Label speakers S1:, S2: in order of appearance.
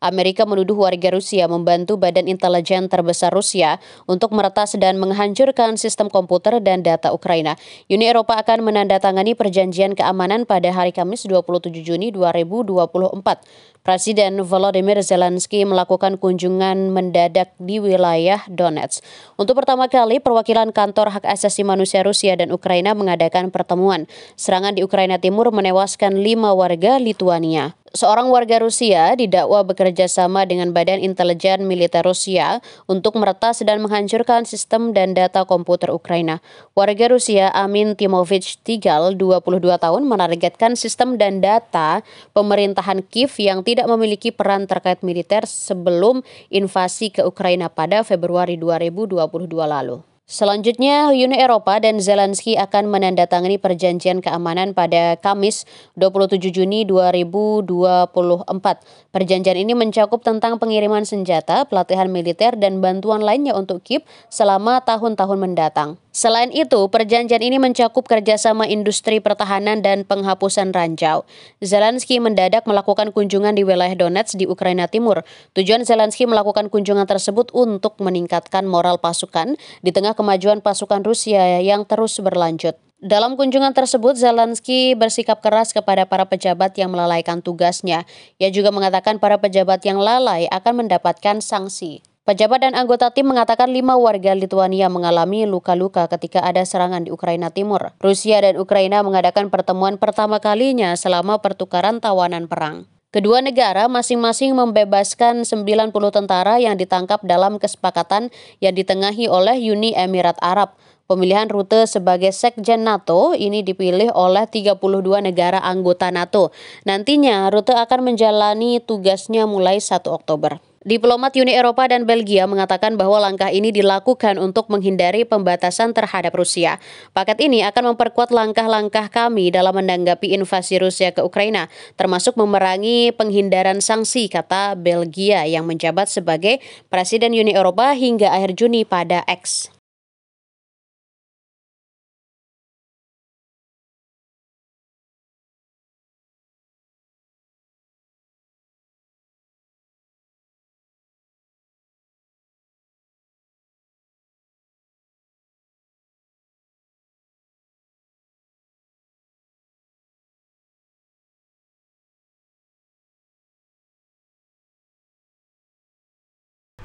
S1: Amerika menuduh warga Rusia membantu badan intelijen terbesar Rusia untuk meretas dan menghancurkan sistem komputer dan data Ukraina. Uni Eropa akan menandatangani perjanjian keamanan pada hari Kamis 27 Juni 2024. Presiden Volodymyr Zelensky melakukan kunjungan mendadak di wilayah Donetsk. Untuk pertama kali, perwakilan kantor hak asasi manusia Rusia dan Ukraina mengadakan pertemuan. Serangan di Ukraina Timur menewaskan lima warga Lituania. Seorang warga Rusia didakwa bekerja sama dengan Badan Intelijen Militer Rusia untuk meretas dan menghancurkan sistem dan data komputer Ukraina. Warga Rusia Amin Timovich Tigal, 22 tahun, menargetkan sistem dan data pemerintahan Kiev yang tidak memiliki peran terkait militer sebelum invasi ke Ukraina pada Februari 2022 lalu. Selanjutnya, Uni Eropa dan Zelensky akan menandatangani perjanjian keamanan pada Kamis 27 Juni 2024. Perjanjian ini mencakup tentang pengiriman senjata, pelatihan militer, dan bantuan lainnya untuk Kip selama tahun-tahun mendatang. Selain itu, perjanjian ini mencakup kerjasama industri pertahanan dan penghapusan ranjau. Zelensky mendadak melakukan kunjungan di wilayah Donetsk di Ukraina Timur. Tujuan Zelensky melakukan kunjungan tersebut untuk meningkatkan moral pasukan di tengah kemajuan pasukan Rusia yang terus berlanjut. Dalam kunjungan tersebut, Zelensky bersikap keras kepada para pejabat yang melalaikan tugasnya. Ia juga mengatakan para pejabat yang lalai akan mendapatkan sanksi. Pejabat dan anggota tim mengatakan lima warga Lituania mengalami luka-luka ketika ada serangan di Ukraina Timur. Rusia dan Ukraina mengadakan pertemuan pertama kalinya selama pertukaran tawanan perang. Kedua negara masing-masing membebaskan 90 tentara yang ditangkap dalam kesepakatan yang ditengahi oleh Uni Emirat Arab. Pemilihan rute sebagai sekjen NATO ini dipilih oleh 32 negara anggota NATO. Nantinya rute akan menjalani tugasnya mulai 1 Oktober. Diplomat Uni Eropa dan Belgia mengatakan bahwa langkah ini dilakukan untuk menghindari pembatasan terhadap Rusia. Paket ini akan memperkuat langkah-langkah kami dalam menanggapi invasi Rusia ke Ukraina, termasuk memerangi penghindaran sanksi, kata Belgia yang menjabat sebagai Presiden Uni Eropa hingga akhir Juni pada X.